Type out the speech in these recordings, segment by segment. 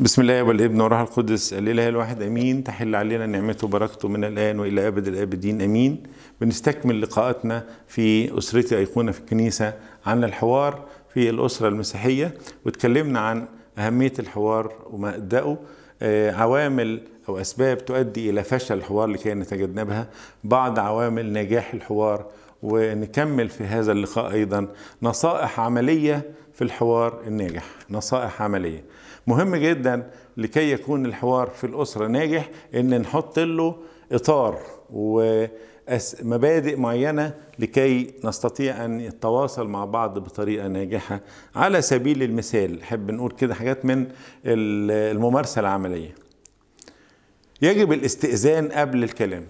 بسم الله والابن والروح القدس الاله الواحد امين تحل علينا نعمته وبركته من الان والى ابد الابدين امين بنستكمل لقاءاتنا في اسرتي ايقونه في الكنيسه عن الحوار في الاسره المسيحيه وتكلمنا عن اهميه الحوار ادائه آه، عوامل او اسباب تؤدي الى فشل الحوار لكي نتجنبها بعض عوامل نجاح الحوار ونكمل في هذا اللقاء أيضا نصائح عملية في الحوار الناجح نصائح عملية مهم جدا لكي يكون الحوار في الأسرة ناجح إن نحط له إطار ومبادئ معينة لكي نستطيع أن نتواصل مع بعض بطريقة ناجحة على سبيل المثال حب نقول كده حاجات من الممارسة العملية يجب الاستئذان قبل الكلام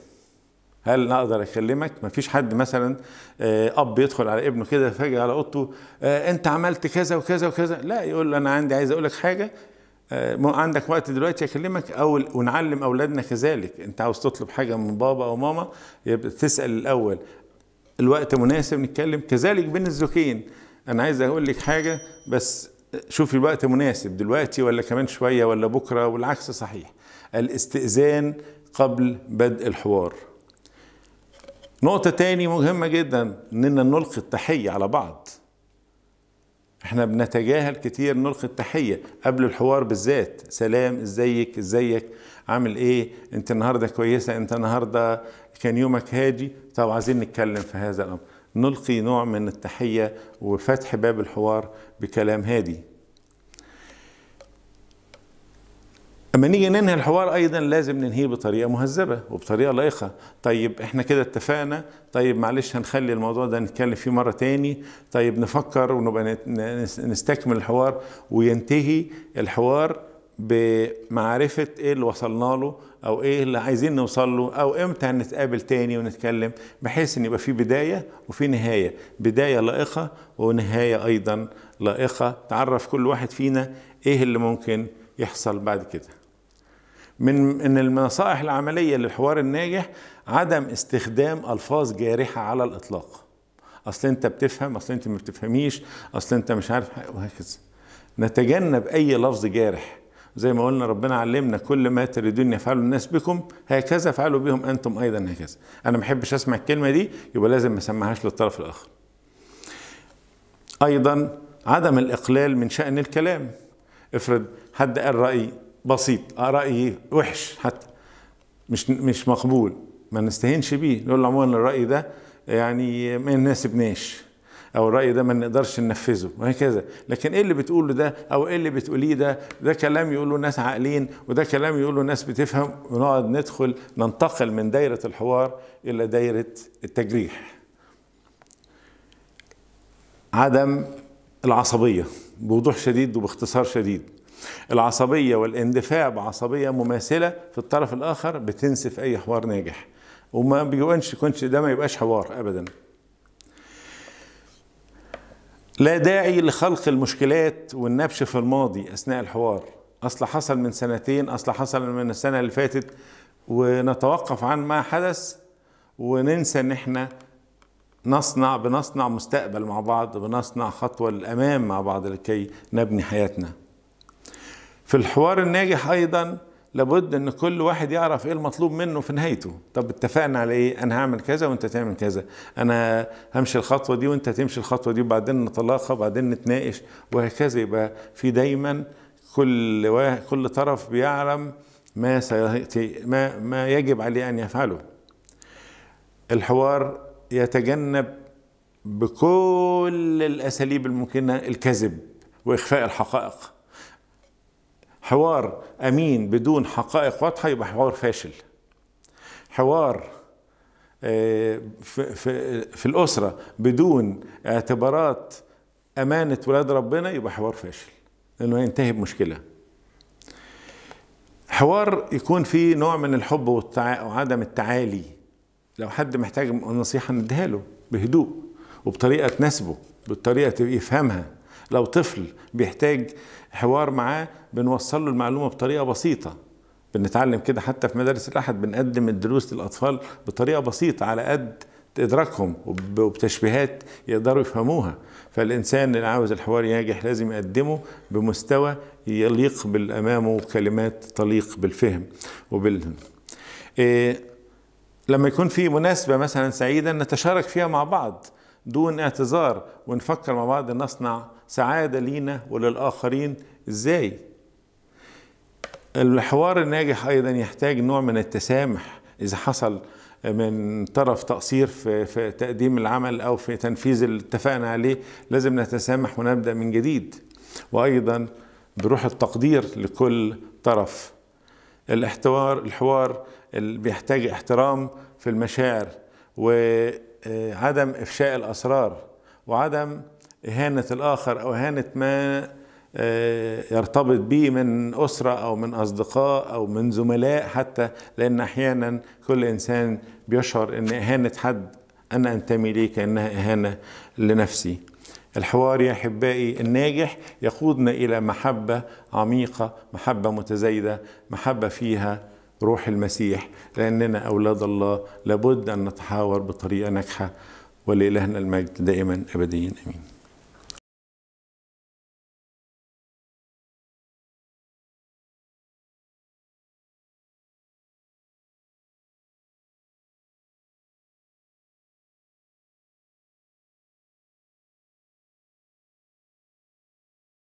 هل نقدر اكلمك ما فيش حد مثلا آه، اب يدخل على ابنه كده فجاه على اوضته آه، انت عملت كذا وكذا وكذا لا يقول له انا عندي عايز اقول لك حاجه آه، عندك وقت دلوقتي اكلمك او ونعلم اولادنا كذلك انت عاوز تطلب حاجه من بابا او ماما يبقى تسال الاول الوقت مناسب نتكلم كذلك بين الزوجين انا عايز اقول لك حاجه بس شوفي الوقت مناسب دلوقتي ولا كمان شويه ولا بكره والعكس صحيح الاستئذان قبل بدء الحوار نقطة تاني مهمة جدا اننا نلقي التحية على بعض احنا بنتجاهل كتير نلقي التحية قبل الحوار بالذات سلام ازيك ازيك عامل ايه انت النهاردة كويسة انت النهاردة كان يومك هادي طب عايزين نتكلم في هذا الامر نلقي نوع من التحية وفتح باب الحوار بكلام هادي اما نيجي ننهي الحوار ايضا لازم ننهيه بطريقه مهذبه وبطريقه لائقه طيب احنا كده اتفقنا طيب معلش هنخلي الموضوع ده نتكلم فيه مره تاني طيب نفكر ونبقى نستكمل الحوار وينتهي الحوار بمعرفة ايه اللي وصلنا له او ايه اللي عايزين نوصل له او امتى هنتقابل تاني ونتكلم بحيث ان يبقى في بداية وفي نهاية بداية لائقة ونهاية ايضا لائقة تعرف كل واحد فينا ايه اللي ممكن يحصل بعد كده من من النصائح العمليه للحوار الناجح عدم استخدام الفاظ جارحه على الاطلاق اصل انت بتفهم اصل انت ما بتفهميش اصل انت مش عارف وهكذا نتجنب اي لفظ جارح زي ما قلنا ربنا علمنا كل ما تريدون يفعلوا الناس بكم هكذا فعلوا بهم انتم ايضا هكذا انا ما بحبش اسمع الكلمه دي يبقى لازم ما اسمعهاش للطرف الاخر ايضا عدم الاقلال من شان الكلام افرض حد قال راي بسيط آه، رأيي وحش حتى مش مش مقبول ما نستهينش بيه نقول عموما الرأي ده يعني ما يناسبناش او الرأي ده ما نقدرش ننفذه وهكذا لكن ايه اللي بتقوله ده او ايه اللي بتقوليه ده ده كلام يقوله ناس عاقلين وده كلام يقوله ناس بتفهم ونقعد ندخل ننتقل من دايرة الحوار الى دايرة التجريح عدم العصبية بوضوح شديد وباختصار شديد العصبية والاندفاع بعصبية مماثلة في الطرف الآخر بتنسف أي حوار ناجح وما بيكونش كنش ده ما يبقاش حوار أبدا لا داعي لخلق المشكلات والنبش في الماضي أثناء الحوار أصل حصل من سنتين أصل حصل من السنة اللي فاتت ونتوقف عن ما حدث وننسى ان احنا نصنع بنصنع مستقبل مع بعض بنصنع خطوة للأمام مع بعض لكي نبني حياتنا في الحوار الناجح ايضا لابد ان كل واحد يعرف ايه المطلوب منه في نهايته طب اتفقنا على ايه انا هعمل كذا وانت تعمل كذا انا همشي الخطوه دي وانت تمشي الخطوه دي وبعدين نتلاقى وبعدين نتناقش وهكذا يبقى في دايما كل واحد كل طرف بيعلم ما سيأتي ما ما يجب عليه ان يفعله الحوار يتجنب بكل الاساليب الممكنه الكذب واخفاء الحقائق حوار امين بدون حقائق واضحه يبقى حوار فاشل حوار في, آه، في, في الاسره بدون اعتبارات امانه ولاد ربنا يبقى حوار فاشل لانه ينتهي بمشكله حوار يكون فيه نوع من الحب وعدم التعالي لو حد محتاج نصيحه نديها له بهدوء وبطريقه تناسبه بالطريقه يفهمها لو طفل بيحتاج حوار معاه بنوصل له المعلومة بطريقة بسيطة بنتعلم كده حتى في مدارس الأحد بنقدم الدروس للأطفال بطريقة بسيطة على قد إدراكهم وبتشبيهات يقدروا يفهموها فالإنسان اللي عاوز الحوار ينجح لازم يقدمه بمستوى يليق بالأمامه وكلمات تليق بالفهم وبال إيه لما يكون في مناسبة مثلا سعيدة نتشارك فيها مع بعض دون اعتذار ونفكر مع بعض نصنع سعادة لينا وللآخرين إزاي الحوار الناجح أيضا يحتاج نوع من التسامح إذا حصل من طرف تقصير في, في تقديم العمل أو في تنفيذ اللي اتفقنا عليه لازم نتسامح ونبدأ من جديد وأيضا بروح التقدير لكل طرف الاحتوار الحوار اللي بيحتاج احترام في المشاعر و آه، عدم افشاء الاسرار وعدم اهانه الاخر او اهانه ما آه، يرتبط به من اسره او من اصدقاء او من زملاء حتى لان احيانا كل انسان بيشعر ان اهانه حد انا انتمي ليه كانها اهانه لنفسي الحوار يا احبائي الناجح يقودنا الى محبه عميقه محبه متزايده محبه فيها روح المسيح لأننا أولاد الله لابد أن نتحاور بطريقة ناجحة ولإلهنا المجد دائما أبديا أمين